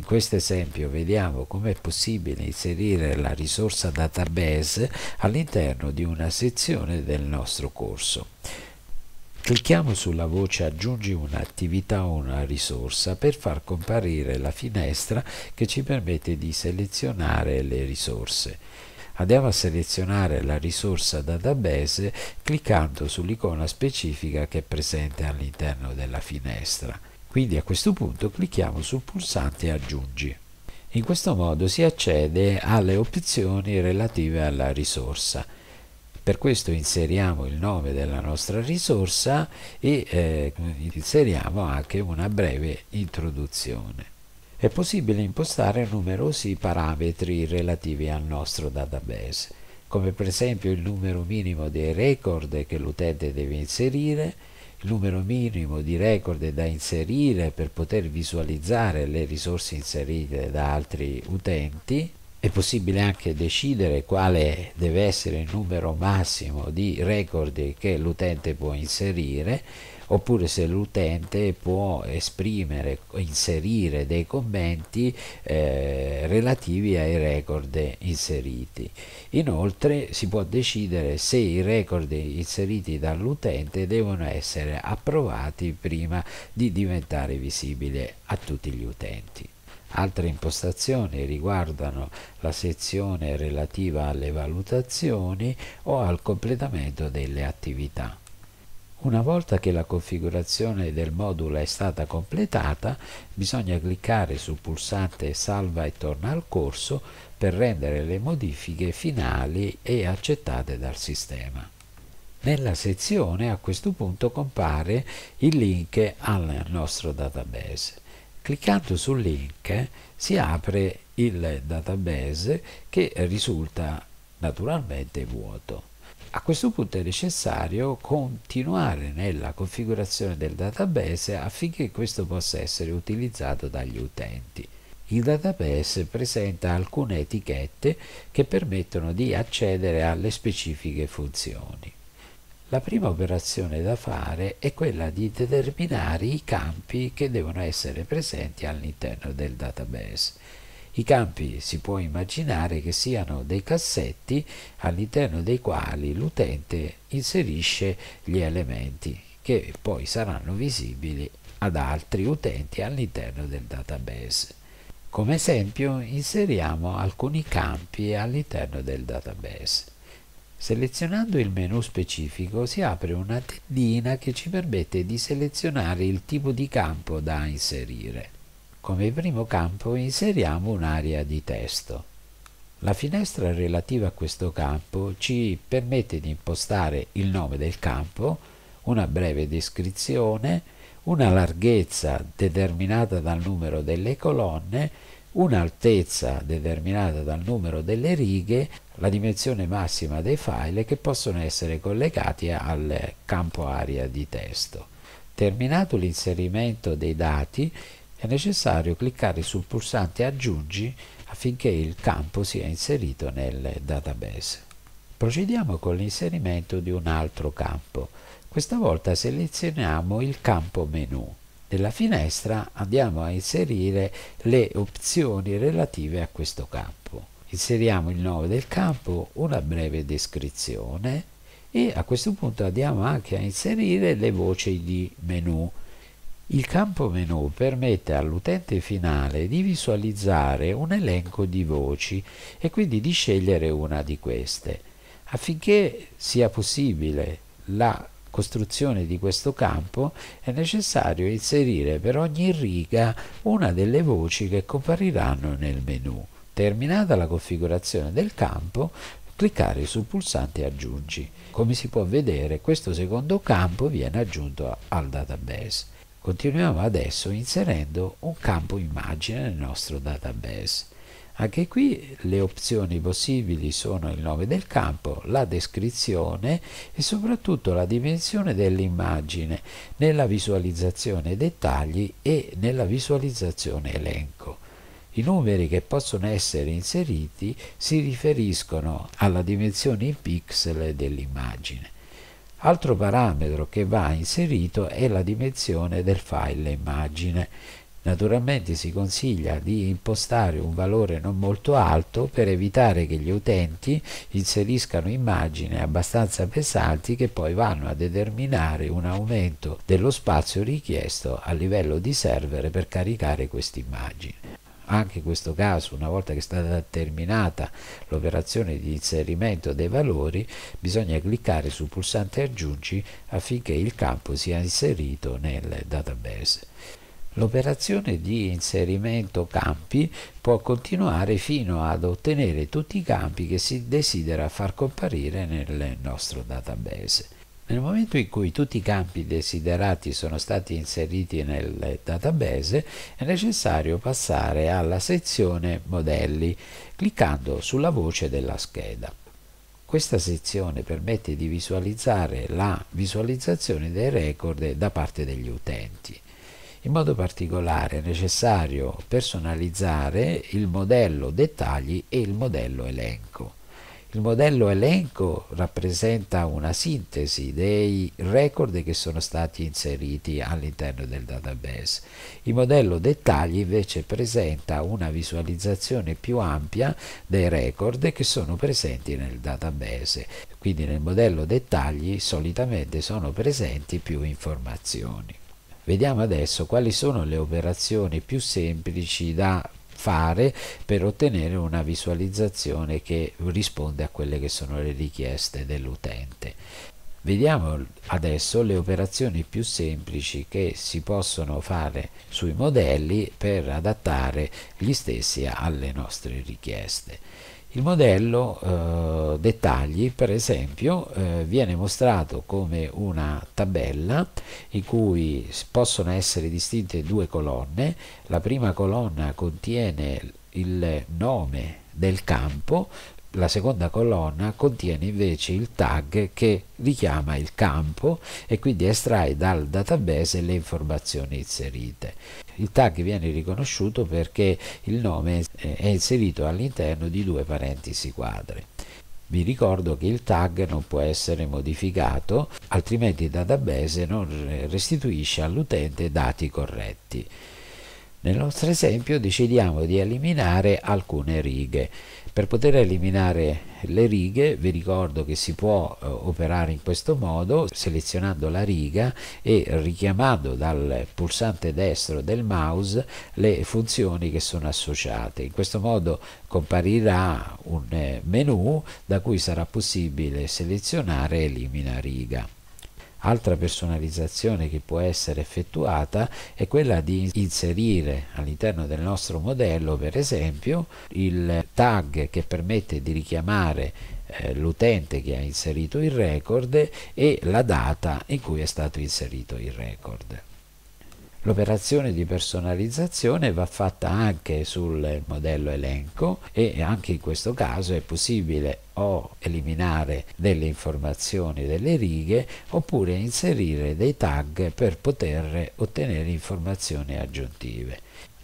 In questo esempio vediamo come è possibile inserire la risorsa database all'interno di una sezione del nostro corso. Clicchiamo sulla voce aggiungi un'attività o una risorsa per far comparire la finestra che ci permette di selezionare le risorse. Andiamo a selezionare la risorsa database cliccando sull'icona specifica che è presente all'interno della finestra. Quindi a questo punto clicchiamo sul pulsante aggiungi. In questo modo si accede alle opzioni relative alla risorsa. Per questo inseriamo il nome della nostra risorsa e eh, inseriamo anche una breve introduzione. È possibile impostare numerosi parametri relativi al nostro database, come per esempio il numero minimo dei record che l'utente deve inserire, il numero minimo di record da inserire per poter visualizzare le risorse inserite da altri utenti. È possibile anche decidere quale deve essere il numero massimo di record che l'utente può inserire oppure se l'utente può esprimere, inserire dei commenti eh, relativi ai record inseriti. Inoltre si può decidere se i record inseriti dall'utente devono essere approvati prima di diventare visibili a tutti gli utenti. Altre impostazioni riguardano la sezione relativa alle valutazioni o al completamento delle attività. Una volta che la configurazione del modulo è stata completata, bisogna cliccare sul pulsante Salva e torna al corso per rendere le modifiche finali e accettate dal sistema. Nella sezione a questo punto compare il link al nostro database. Cliccando sul link si apre il database che risulta naturalmente vuoto. A questo punto è necessario continuare nella configurazione del database affinché questo possa essere utilizzato dagli utenti. Il database presenta alcune etichette che permettono di accedere alle specifiche funzioni. La prima operazione da fare è quella di determinare i campi che devono essere presenti all'interno del database. I campi si può immaginare che siano dei cassetti all'interno dei quali l'utente inserisce gli elementi che poi saranno visibili ad altri utenti all'interno del database. Come esempio inseriamo alcuni campi all'interno del database. Selezionando il menu specifico si apre una tendina che ci permette di selezionare il tipo di campo da inserire. Come primo campo inseriamo un'area di testo. La finestra relativa a questo campo ci permette di impostare il nome del campo, una breve descrizione, una larghezza determinata dal numero delle colonne, un'altezza determinata dal numero delle righe, la dimensione massima dei file che possono essere collegati al campo area di testo. Terminato l'inserimento dei dati, è necessario cliccare sul pulsante aggiungi affinché il campo sia inserito nel database. Procediamo con l'inserimento di un altro campo. Questa volta selezioniamo il campo menu. Nella finestra andiamo a inserire le opzioni relative a questo campo. Inseriamo il nome del campo, una breve descrizione e a questo punto andiamo anche a inserire le voci di menu il campo menu permette all'utente finale di visualizzare un elenco di voci e quindi di scegliere una di queste. Affinché sia possibile la costruzione di questo campo è necessario inserire per ogni riga una delle voci che compariranno nel menu. Terminata la configurazione del campo, cliccare sul pulsante aggiungi. Come si può vedere questo secondo campo viene aggiunto al database. Continuiamo adesso inserendo un campo immagine nel nostro database. Anche qui le opzioni possibili sono il nome del campo, la descrizione e soprattutto la dimensione dell'immagine nella visualizzazione dettagli e nella visualizzazione elenco. I numeri che possono essere inseriti si riferiscono alla dimensione in pixel dell'immagine. Altro parametro che va inserito è la dimensione del file immagine. Naturalmente si consiglia di impostare un valore non molto alto per evitare che gli utenti inseriscano immagini abbastanza pesanti che poi vanno a determinare un aumento dello spazio richiesto a livello di server per caricare queste immagini. Anche in questo caso, una volta che è stata terminata l'operazione di inserimento dei valori, bisogna cliccare sul pulsante aggiungi affinché il campo sia inserito nel database. L'operazione di inserimento campi può continuare fino ad ottenere tutti i campi che si desidera far comparire nel nostro database. Nel momento in cui tutti i campi desiderati sono stati inseriti nel database è necessario passare alla sezione modelli cliccando sulla voce della scheda. Questa sezione permette di visualizzare la visualizzazione dei record da parte degli utenti. In modo particolare è necessario personalizzare il modello dettagli e il modello elenco. Il modello elenco rappresenta una sintesi dei record che sono stati inseriti all'interno del database. Il modello dettagli invece presenta una visualizzazione più ampia dei record che sono presenti nel database. Quindi nel modello dettagli solitamente sono presenti più informazioni. Vediamo adesso quali sono le operazioni più semplici da fare per ottenere una visualizzazione che risponde a quelle che sono le richieste dell'utente. Vediamo adesso le operazioni più semplici che si possono fare sui modelli per adattare gli stessi alle nostre richieste. Il modello eh, dettagli, per esempio, eh, viene mostrato come una tabella in cui possono essere distinte due colonne. La prima colonna contiene il nome del campo, la seconda colonna contiene invece il tag che richiama il campo e quindi estrae dal database le informazioni inserite. Il tag viene riconosciuto perché il nome è inserito all'interno di due parentesi quadre. Vi ricordo che il tag non può essere modificato, altrimenti il database non restituisce all'utente dati corretti. Nel nostro esempio decidiamo di eliminare alcune righe. Per poter eliminare le righe vi ricordo che si può eh, operare in questo modo selezionando la riga e richiamando dal pulsante destro del mouse le funzioni che sono associate. In questo modo comparirà un eh, menu da cui sarà possibile selezionare elimina riga. Altra personalizzazione che può essere effettuata è quella di inserire all'interno del nostro modello, per esempio, il tag che permette di richiamare eh, l'utente che ha inserito il record e la data in cui è stato inserito il record. L'operazione di personalizzazione va fatta anche sul modello elenco e anche in questo caso è possibile o eliminare delle informazioni delle righe oppure inserire dei tag per poter ottenere informazioni aggiuntive.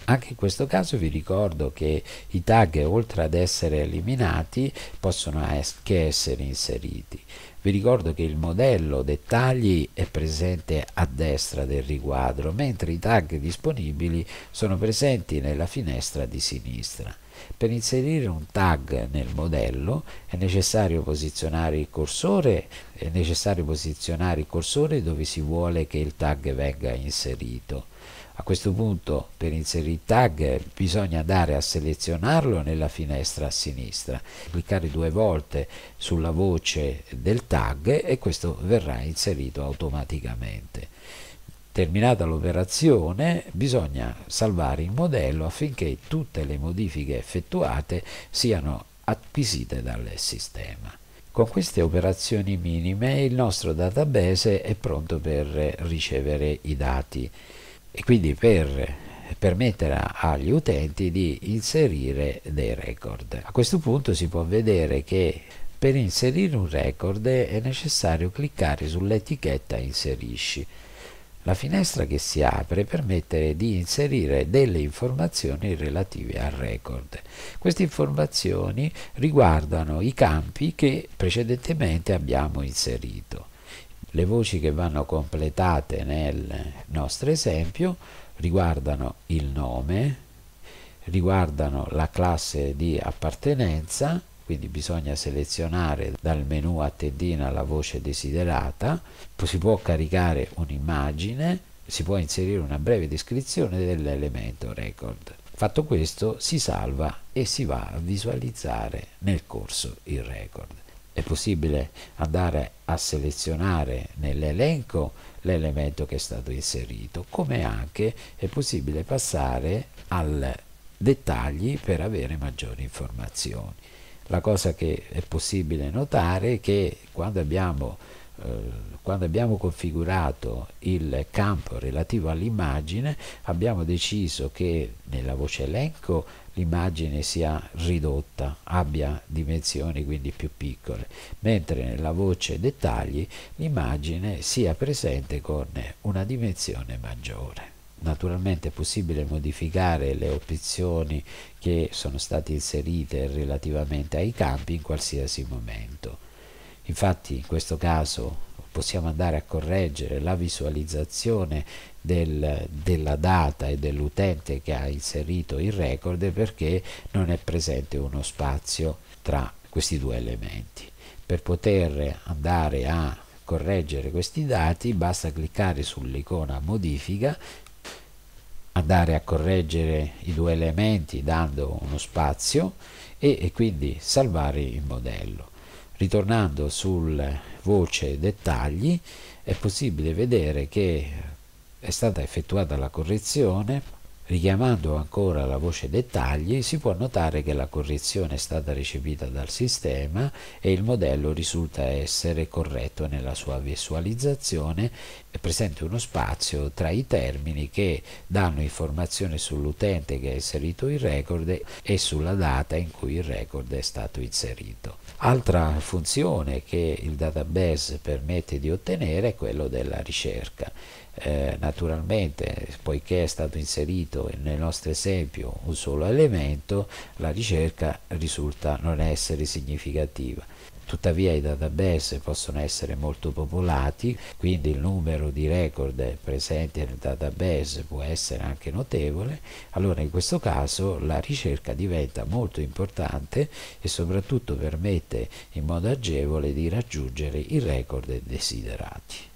Anche in questo caso vi ricordo che i tag oltre ad essere eliminati possono anche essere inseriti. Vi ricordo che il modello dettagli è presente a destra del riquadro, mentre i tag disponibili sono presenti nella finestra di sinistra. Per inserire un tag nel modello è necessario posizionare il cursore, necessario posizionare il cursore dove si vuole che il tag venga inserito. A questo punto per inserire il tag bisogna andare a selezionarlo nella finestra a sinistra, cliccare due volte sulla voce del tag e questo verrà inserito automaticamente. Terminata l'operazione bisogna salvare il modello affinché tutte le modifiche effettuate siano acquisite dal sistema. Con queste operazioni minime il nostro database è pronto per ricevere i dati e quindi per permettere agli utenti di inserire dei record. A questo punto si può vedere che per inserire un record è necessario cliccare sull'etichetta inserisci. La finestra che si apre permette di inserire delle informazioni relative al record. Queste informazioni riguardano i campi che precedentemente abbiamo inserito. Le voci che vanno completate nel nostro esempio riguardano il nome, riguardano la classe di appartenenza, quindi bisogna selezionare dal menu a tendina la voce desiderata, si può caricare un'immagine, si può inserire una breve descrizione dell'elemento record. Fatto questo si salva e si va a visualizzare nel corso il record. È possibile andare a selezionare nell'elenco l'elemento che è stato inserito, come anche è possibile passare al dettagli per avere maggiori informazioni. La cosa che è possibile notare è che quando abbiamo eh, quando abbiamo configurato il campo relativo all'immagine abbiamo deciso che nella voce elenco l'immagine sia ridotta, abbia dimensioni quindi più piccole, mentre nella voce dettagli l'immagine sia presente con una dimensione maggiore. Naturalmente è possibile modificare le opzioni che sono state inserite relativamente ai campi in qualsiasi momento. Infatti in questo caso possiamo andare a correggere la visualizzazione del, della data e dell'utente che ha inserito il record perché non è presente uno spazio tra questi due elementi. Per poter andare a correggere questi dati basta cliccare sull'icona modifica andare a correggere i due elementi dando uno spazio e, e quindi salvare il modello Ritornando sul voce dettagli è possibile vedere che è stata effettuata la correzione Richiamando ancora la voce dettagli si può notare che la correzione è stata ricevuta dal sistema e il modello risulta essere corretto nella sua visualizzazione è presente uno spazio tra i termini che danno informazione sull'utente che ha inserito il record e sulla data in cui il record è stato inserito. Altra funzione che il database permette di ottenere è quella della ricerca. Eh, naturalmente poiché è stato inserito nel nostro esempio un solo elemento la ricerca risulta non essere significativa Tuttavia i database possono essere molto popolati, quindi il numero di record presenti nel database può essere anche notevole, allora in questo caso la ricerca diventa molto importante e soprattutto permette in modo agevole di raggiungere i record desiderati.